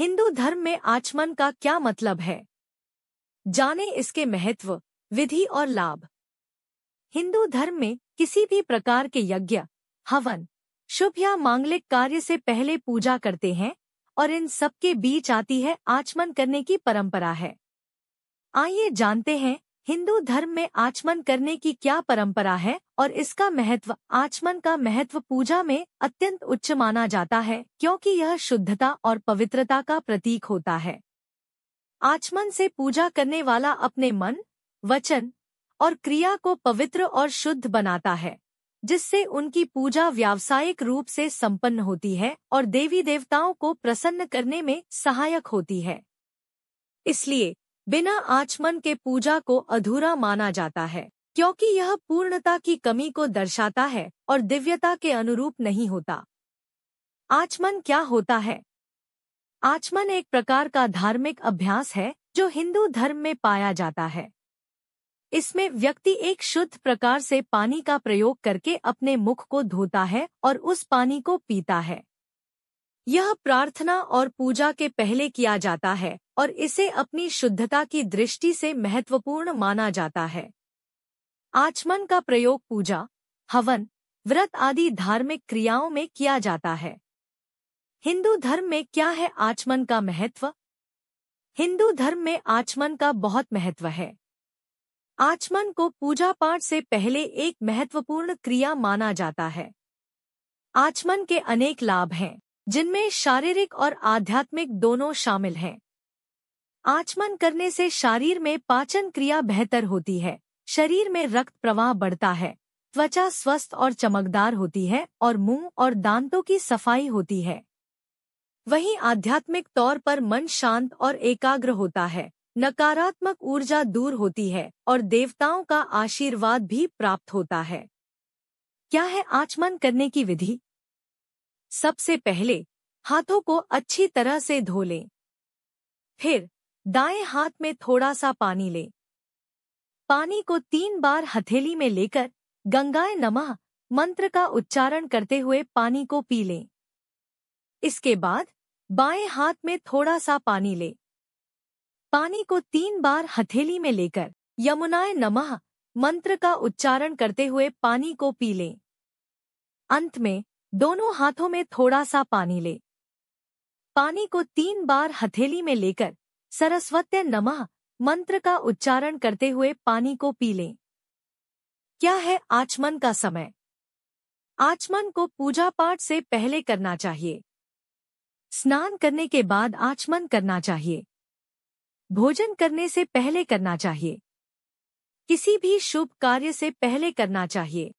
हिंदू धर्म में आचमन का क्या मतलब है जाने इसके महत्व विधि और लाभ हिंदू धर्म में किसी भी प्रकार के यज्ञ हवन शुभ या मांगलिक कार्य से पहले पूजा करते हैं और इन सबके बीच आती है आचमन करने की परंपरा है आइए जानते हैं हिंदू धर्म में आचमन करने की क्या परंपरा है और इसका महत्व आचमन का महत्व पूजा में अत्यंत उच्च माना जाता है क्योंकि यह शुद्धता और पवित्रता का प्रतीक होता है आचमन से पूजा करने वाला अपने मन वचन और क्रिया को पवित्र और शुद्ध बनाता है जिससे उनकी पूजा व्यावसायिक रूप से संपन्न होती है और देवी देवताओं को प्रसन्न करने में सहायक होती है इसलिए बिना आचमन के पूजा को अधूरा माना जाता है क्योंकि यह पूर्णता की कमी को दर्शाता है और दिव्यता के अनुरूप नहीं होता आचमन क्या होता है आचमन एक प्रकार का धार्मिक अभ्यास है जो हिंदू धर्म में पाया जाता है इसमें व्यक्ति एक शुद्ध प्रकार से पानी का प्रयोग करके अपने मुख को धोता है और उस पानी को पीता है यह प्रार्थना और पूजा के पहले किया जाता है और इसे अपनी शुद्धता की दृष्टि से महत्वपूर्ण माना जाता है आचमन का प्रयोग पूजा हवन व्रत आदि धार्मिक क्रियाओं में किया जाता है हिंदू धर्म में क्या है आचमन का महत्व हिंदू धर्म में आचमन का बहुत महत्व है आचमन को पूजा पाठ से पहले एक महत्वपूर्ण क्रिया माना जाता है आचमन के अनेक लाभ हैं जिनमें शारीरिक और आध्यात्मिक दोनों शामिल हैं आचमन करने से शरीर में पाचन क्रिया बेहतर होती है शरीर में रक्त प्रवाह बढ़ता है त्वचा स्वस्थ और चमकदार होती है और मुंह और दांतों की सफाई होती है वहीं आध्यात्मिक तौर पर मन शांत और एकाग्र होता है नकारात्मक ऊर्जा दूर होती है और देवताओं का आशीर्वाद भी प्राप्त होता है क्या है आचमन करने की विधि सबसे पहले हाथों को अच्छी तरह से धो लें फिर दाएं हाथ में थोड़ा सा पानी लें पानी को तीन बार हथेली में लेकर गंगाए नमः मंत्र का उच्चारण करते हुए पानी को पी लें इसके बाद बाएं हाथ में थोड़ा सा पानी लें पानी को तीन बार हथेली में लेकर यमुनाए नमः मंत्र का उच्चारण करते हुए पानी को पी लें अंत में दोनों हाथों में थोड़ा सा पानी ले पानी को तीन बार हथेली में लेकर सरस्वत्य नमः मंत्र का उच्चारण करते हुए पानी को पी लें क्या है आचमन का समय आचमन को पूजा पाठ से पहले करना चाहिए स्नान करने के बाद आचमन करना चाहिए भोजन करने से पहले करना चाहिए किसी भी शुभ कार्य से पहले करना चाहिए